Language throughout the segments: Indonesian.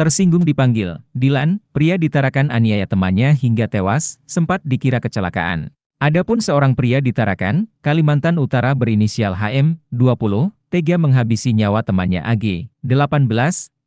Tersinggung dipanggil, Dilan, pria ditarakan aniaya temannya hingga tewas, sempat dikira kecelakaan. Adapun seorang pria ditarakan, Kalimantan Utara berinisial HM, 20, tega menghabisi nyawa temannya AG, 18,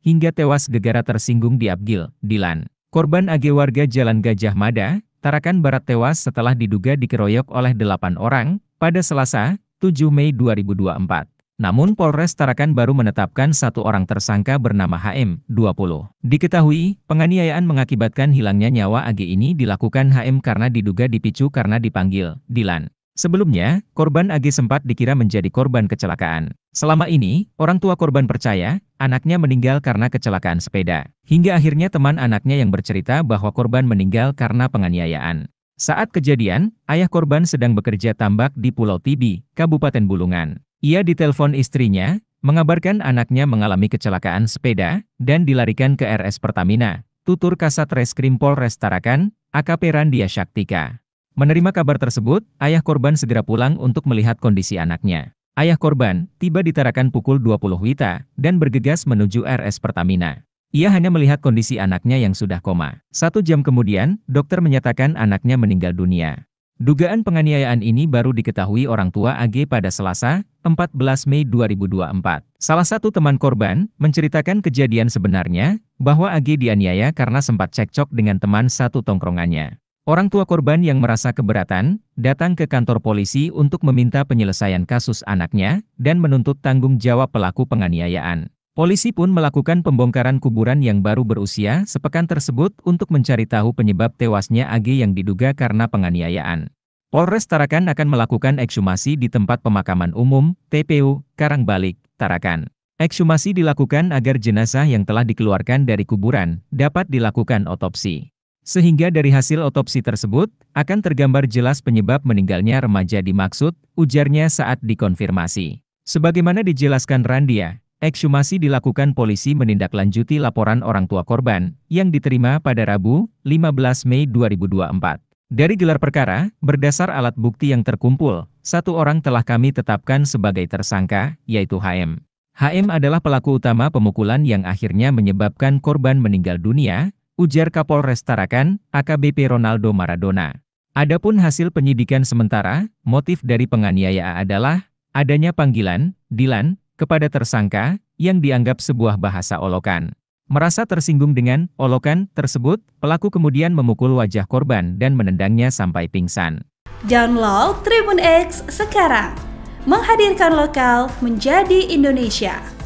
hingga tewas gegara tersinggung di Abgil, Dilan. Korban AG warga Jalan Gajah Mada, Tarakan Barat tewas setelah diduga dikeroyok oleh delapan orang, pada Selasa, 7 Mei 2024. Namun Polres Tarakan baru menetapkan satu orang tersangka bernama HM, 20. Diketahui, penganiayaan mengakibatkan hilangnya nyawa AG ini dilakukan HM karena diduga dipicu karena dipanggil, Dilan. Sebelumnya, korban AG sempat dikira menjadi korban kecelakaan. Selama ini, orang tua korban percaya, anaknya meninggal karena kecelakaan sepeda. Hingga akhirnya teman anaknya yang bercerita bahwa korban meninggal karena penganiayaan. Saat kejadian, ayah korban sedang bekerja tambak di Pulau Tibi, Kabupaten Bulungan. Ia ditelepon istrinya, mengabarkan anaknya mengalami kecelakaan sepeda, dan dilarikan ke RS Pertamina, tutur Kasat Reskrim Polres Tarakan, AKP Randia Syaktika. Menerima kabar tersebut, ayah korban segera pulang untuk melihat kondisi anaknya. Ayah korban tiba di Tarakan pukul 20 Wita dan bergegas menuju RS Pertamina. Ia hanya melihat kondisi anaknya yang sudah koma. Satu jam kemudian, dokter menyatakan anaknya meninggal dunia. Dugaan penganiayaan ini baru diketahui orang tua AG pada Selasa, 14 Mei 2024. Salah satu teman korban menceritakan kejadian sebenarnya, bahwa AG dianiaya karena sempat cekcok dengan teman satu tongkrongannya. Orang tua korban yang merasa keberatan, datang ke kantor polisi untuk meminta penyelesaian kasus anaknya, dan menuntut tanggung jawab pelaku penganiayaan. Polisi pun melakukan pembongkaran kuburan yang baru berusia sepekan tersebut untuk mencari tahu penyebab tewasnya AG yang diduga karena penganiayaan. Polres Tarakan akan melakukan ekshumasi di tempat pemakaman umum, TPU, Karangbalik, Tarakan. Ekshumasi dilakukan agar jenazah yang telah dikeluarkan dari kuburan dapat dilakukan otopsi. Sehingga dari hasil otopsi tersebut, akan tergambar jelas penyebab meninggalnya remaja dimaksud, ujarnya saat dikonfirmasi. Sebagaimana dijelaskan Randia, Ekshumasi dilakukan polisi menindaklanjuti laporan orang tua korban yang diterima pada Rabu, 15 Mei 2024. Dari gelar perkara, berdasar alat bukti yang terkumpul, satu orang telah kami tetapkan sebagai tersangka, yaitu HM. HM adalah pelaku utama pemukulan yang akhirnya menyebabkan korban meninggal dunia, ujar Kapolres Tarakan, AKBP Ronaldo Maradona. Adapun hasil penyidikan sementara, motif dari penganiaya adalah adanya panggilan, Dilan, kepada tersangka yang dianggap sebuah bahasa olokan. Merasa tersinggung dengan olokan tersebut, pelaku kemudian memukul wajah korban dan menendangnya sampai pingsan. Download Tribun X sekarang, menghadirkan lokal menjadi Indonesia.